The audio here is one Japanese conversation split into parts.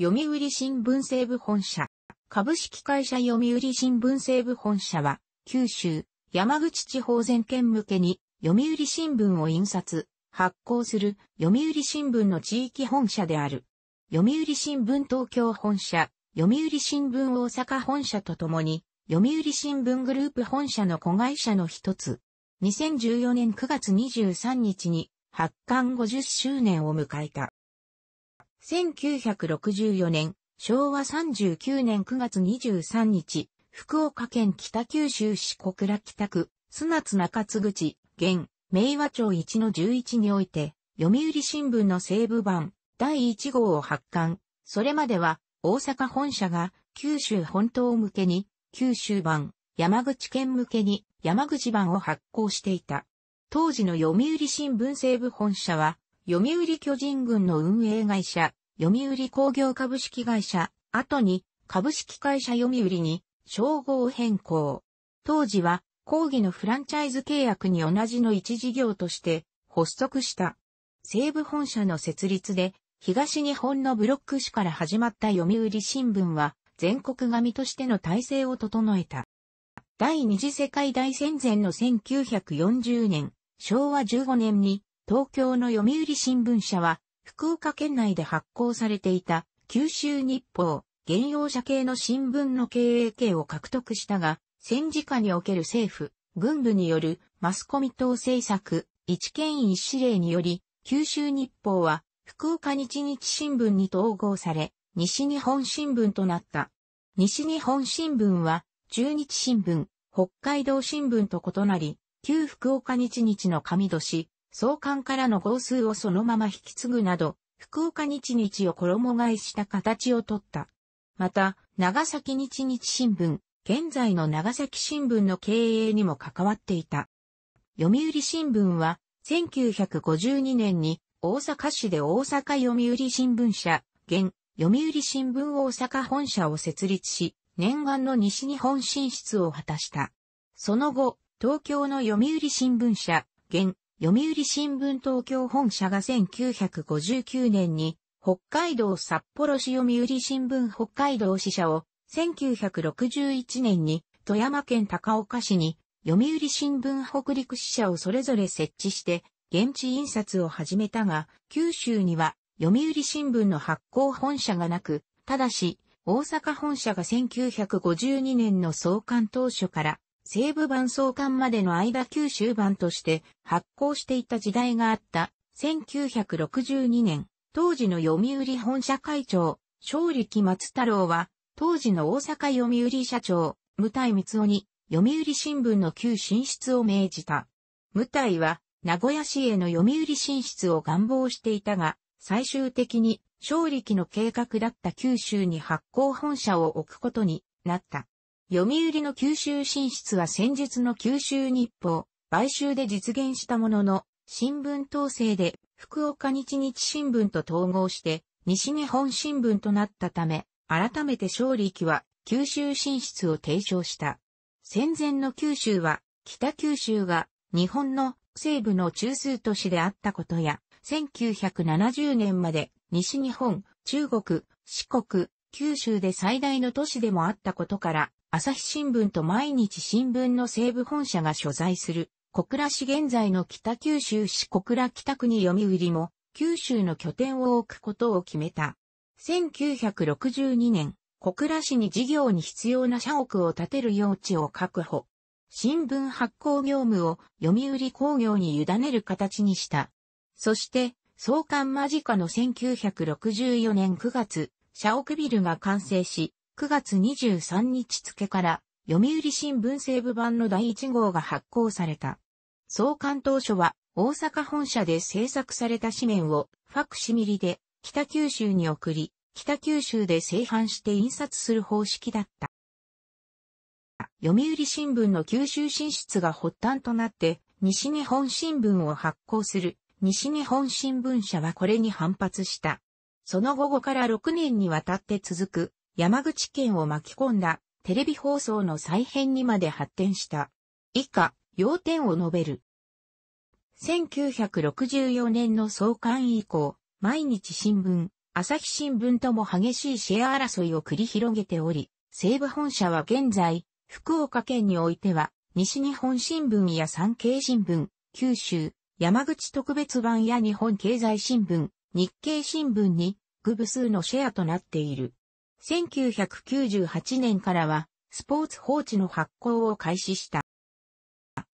読売新聞西部本社。株式会社読売新聞西部本社は、九州、山口地方全県向けに、読売新聞を印刷、発行する読売新聞の地域本社である。読売新聞東京本社、読売新聞大阪本社とともに、読売新聞グループ本社の子会社の一つ。2014年9月23日に発刊50周年を迎えた。1964年、昭和39年9月23日、福岡県北九州市小倉北区、砂津中津口、現、明和町1の11において、読売新聞の西部版、第1号を発刊。それまでは、大阪本社が、九州本島向けに、九州版、山口県向けに、山口版を発行していた。当時の読売新聞西部本社は、読売巨人軍の運営会社、読売工業株式会社、後に株式会社読売に称号変更。当時は講義のフランチャイズ契約に同じの一事業として発足した。西部本社の設立で東日本のブロック市から始まった読売新聞は全国紙としての体制を整えた。第二次世界大戦前の1940年、昭和15年に東京の読売新聞社は、福岡県内で発行されていた九州日報、現用社系の新聞の経営権を獲得したが、戦時下における政府、軍部によるマスコミ等政策、一県一指令により、九州日報は福岡日日新聞に統合され、西日本新聞となった。西日本新聞は、中日新聞、北海道新聞と異なり、旧福岡日日の上年、総刊からの号数をそのまま引き継ぐなど、福岡日日を衣替えした形をとった。また、長崎日日新聞、現在の長崎新聞の経営にも関わっていた。読売新聞は、1952年に大阪市で大阪読売新聞社、現、読売新聞大阪本社を設立し、念願の西日本進出を果たした。その後、東京の読売新聞社、現、読売新聞東京本社が1959年に、北海道札幌市読売新聞北海道支社を、1961年に富山県高岡市に読売新聞北陸支社をそれぞれ設置して現地印刷を始めたが、九州には読売新聞の発行本社がなく、ただし大阪本社が1952年の創刊当初から西部版総監までの間九州版として発行していた時代があった1962年、当時の読売本社会長、勝力松太郎は、当時の大阪読売社長、武体光雄に、読売新聞の旧進出を命じた。武体は、名古屋市への読売進出を願望していたが、最終的に、勝力の計画だった九州に発行本社を置くことになった。読売の九州進出は先日の九州日報、買収で実現したものの、新聞統制で福岡日日新聞と統合して西日本新聞となったため、改めて勝利域は九州進出を提唱した。戦前の九州は北九州が日本の西部の中枢都市であったことや、1970年まで西日本、中国、四国、九州で最大の都市でもあったことから、朝日新聞と毎日新聞の西部本社が所在する、小倉市現在の北九州市小倉北区に読売も、九州の拠点を置くことを決めた。1962年、小倉市に事業に必要な社屋を建てる用地を確保。新聞発行業務を読売工業に委ねる形にした。そして、創刊間近の1964年9月、社屋ビルが完成し、9月23日付から読売新聞西部版の第1号が発行された。創刊当初は大阪本社で制作された紙面をファクシミリで北九州に送り、北九州で製版して印刷する方式だった。読売新聞の九州進出が発端となって西日本新聞を発行する西日本新聞社はこれに反発した。その午後から6年にわたって続く山口県を巻き込んだテレビ放送の再編にまで発展した。以下、要点を述べる。1964年の創刊以降、毎日新聞、朝日新聞とも激しいシェア争いを繰り広げており、西部本社は現在、福岡県においては、西日本新聞や産経新聞、九州、山口特別版や日本経済新聞、日経新聞に、具部数のシェアとなっている。1998年からは、スポーツ報知の発行を開始した。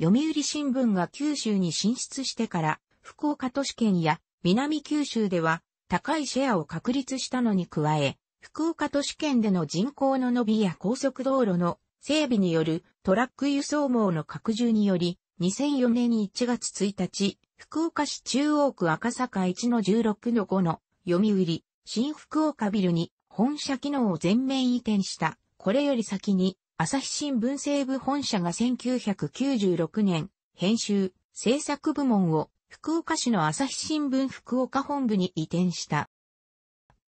読売新聞が九州に進出してから、福岡都市圏や南九州では高いシェアを確立したのに加え、福岡都市圏での人口の伸びや高速道路の整備によるトラック輸送網の拡充により、2004年1月1日、福岡市中央区赤坂1の16の5の読売、新福岡ビルに本社機能を全面移転した。これより先に、朝日新聞西部本社が1996年、編集、制作部門を福岡市の朝日新聞福岡本部に移転した。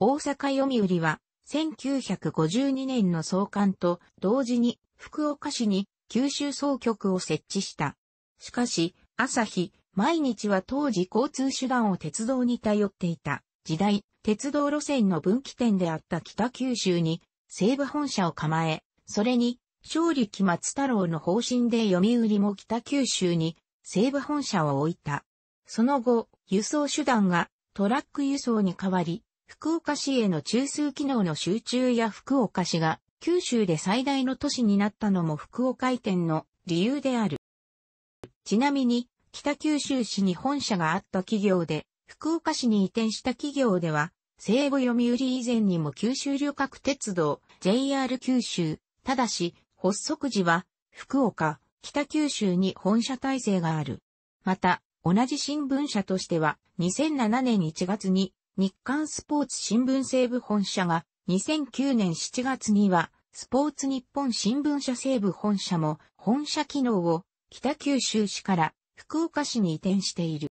大阪読売は、1952年の創刊と同時に福岡市に九州総局を設置した。しかし、朝日、毎日は当時交通手段を鉄道に頼っていた時代、鉄道路線の分岐点であった北九州に西武本社を構え、それに勝利期松太郎の方針で読売も北九州に西武本社を置いた。その後、輸送手段がトラック輸送に変わり、福岡市への中枢機能の集中や福岡市が九州で最大の都市になったのも福岡移転の理由である。ちなみに、北九州市に本社があった企業で、福岡市に移転した企業では、西武読売以前にも九州旅客鉄道、JR 九州、ただし、発足時は、福岡、北九州に本社体制がある。また、同じ新聞社としては、2007年1月に、日刊スポーツ新聞西部本社が、2009年7月には、スポーツ日本新聞社西部本社も、本社機能を、北九州市から福岡市に移転している。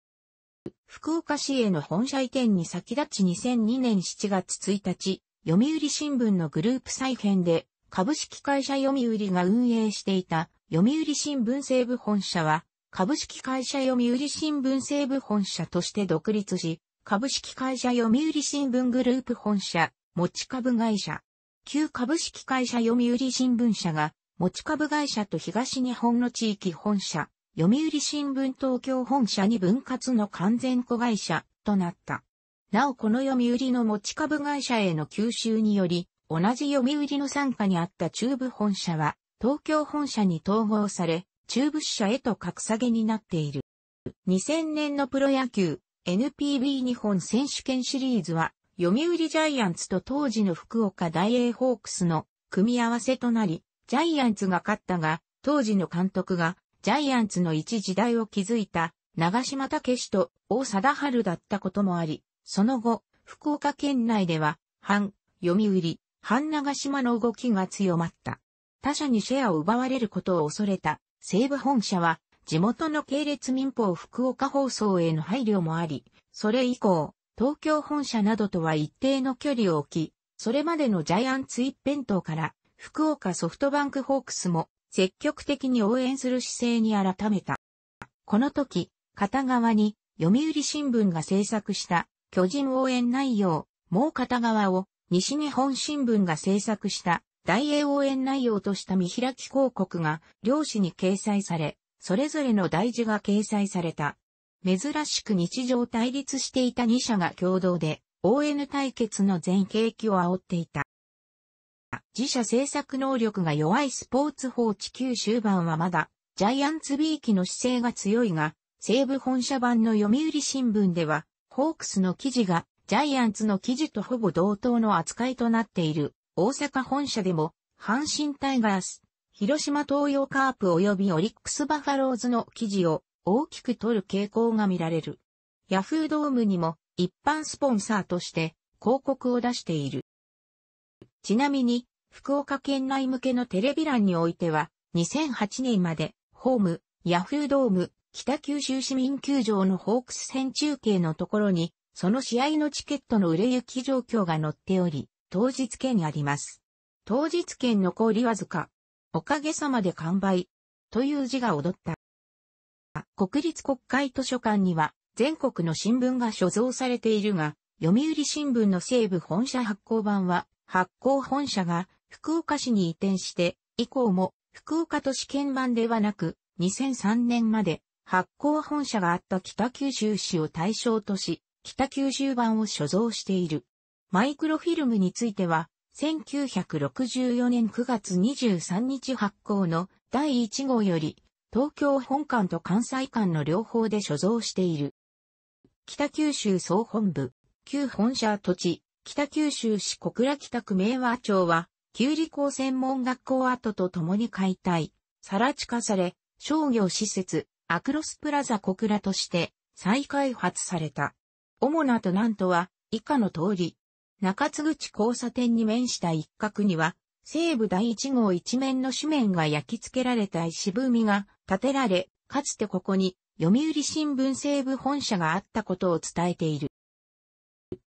福岡市への本社移転に先立ち2002年7月1日、読売新聞のグループ再編で、株式会社読売が運営していた読売新聞西部本社は、株式会社読売新聞西部本社として独立し、株式会社読売新聞グループ本社、持ち株会社。旧株式会社読売新聞社が、持ち株会社と東日本の地域本社、読売新聞東京本社に分割の完全子会社となった。なおこの読売の持ち株会社への吸収により、同じ読売の参加にあった中部本社は、東京本社に統合され、中部支社へと格下げになっている。2000年のプロ野球 NPB 日本選手権シリーズは、読売ジャイアンツと当時の福岡大英ホークスの組み合わせとなり、ジャイアンツが勝ったが、当時の監督がジャイアンツの一時代を築いた長島武史と大貞治だったこともあり、その後、福岡県内では、反、読売、反長島の動きが強まった。他社にシェアを奪われることを恐れた西部本社は、地元の系列民放福岡放送への配慮もあり、それ以降、東京本社などとは一定の距離を置き、それまでのジャイアンツ一辺倒から、福岡ソフトバンクホークスも積極的に応援する姿勢に改めた。この時、片側に読売新聞が制作した巨人応援内容、もう片側を西日本新聞が制作した大英応援内容とした見開き広告が両紙に掲載され、それぞれの大事が掲載された。珍しく日常対立していた2社が共同で ON 対決の全景気を煽っていた。自社制作能力が弱いスポーツ報知。九終盤はまだ、ジャイアンツビーキの姿勢が強いが、西部本社版の読売新聞では、ホークスの記事が、ジャイアンツの記事とほぼ同等の扱いとなっている。大阪本社でも、阪神タイガース、広島東洋カープ及びオリックスバファローズの記事を大きく取る傾向が見られる。ヤフードームにも一般スポンサーとして広告を出している。ちなみに、福岡県内向けのテレビ欄においては、2008年まで、ホーム、ヤフードーム、北九州市民球場のホークス戦中継のところに、その試合のチケットの売れ行き状況が載っており、当日券あります。当日券残りわずか、おかげさまで完売、という字が踊った。国立国会図書館には、全国の新聞が所蔵されているが、読売新聞の西部本社発行版は、発行本社が福岡市に移転して、以降も福岡都市圏版ではなく、2003年まで発行本社があった北九州市を対象とし、北九州版を所蔵している。マイクロフィルムについては、1964年9月23日発行の第1号より、東京本館と関西館の両方で所蔵している。北九州総本部、旧本社土地、北九州市小倉北区明和町は、旧理工専門学校跡と共に解体、さら地化され、商業施設、アクロスプラザ小倉として再開発された。主なとなんとは、以下の通り。中津口交差点に面した一角には、西部第一号一面の紙面が焼き付けられた石踏みが建てられ、かつてここに読売新聞西部本社があったことを伝えている。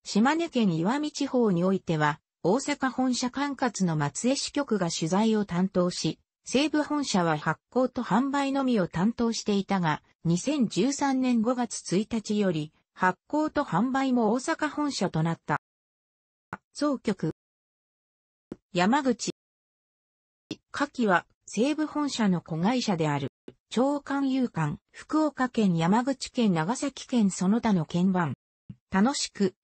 島根県岩見地方においては、大阪本社管轄の松江支局が取材を担当し、西部本社は発行と販売のみを担当していたが、2013年5月1日より、発行と販売も大阪本社となった。総局。山口。下記は西部本社の子会社である。長官有官、福岡県山口県長崎県その他の県番。楽しく、